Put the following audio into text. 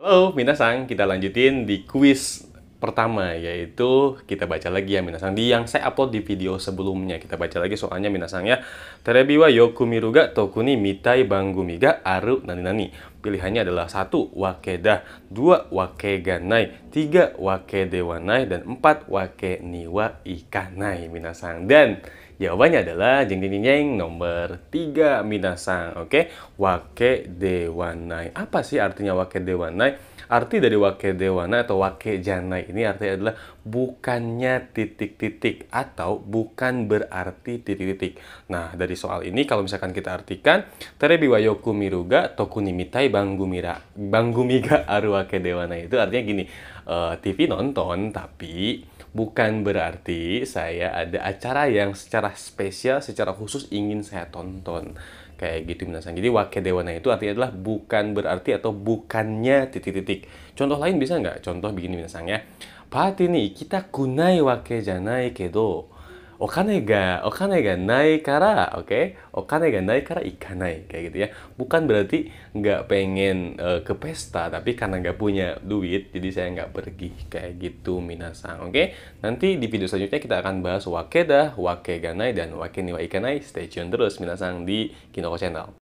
Halo Minasang, kita lanjutin di kuis pertama yaitu kita baca lagi ya Minasang di yang saya upload di video sebelumnya kita baca lagi soalnya Minasang ya Terebiwa miruga tokuni mitai banggumiga aru nani nani pilihannya adalah satu wakeda dua wakeganai tiga wakedewanai dan empat wakeniwa ikanai Minasang dan Jawabannya adalah jeng jeng jeng, nomor 3 minasang. Oke, okay? wake dewanai. Apa sih artinya wake dewanai? Arti dari wake dewanai atau wake janai ini artinya adalah bukannya titik-titik atau bukan berarti titik-titik. Nah, dari soal ini kalau misalkan kita artikan terebi wayoku miruga toku nimitai banggumira banggumiga wake dewanai itu artinya gini, uh, eh, TV nonton tapi Bukan berarti saya ada acara yang secara spesial, secara khusus ingin saya tonton. Kayak gitu minasan. Jadi dewana itu artinya adalah bukan berarti atau bukannya titik-titik. Contoh lain bisa nggak? Contoh begini minasan ya. Pati nih kita kunai wake janai kedo. Okanega naik oke? Okanega naik kara ikanai, kayak gitu ya. Bukan berarti nggak pengen eh, ke pesta, tapi karena nggak punya duit, jadi saya nggak pergi, kayak gitu minasang, oke? Nanti di video selanjutnya kita akan bahas wakeda, wakeganai dan wakeniwa ikanai. Stay tune terus minasang di Kinoko Channel.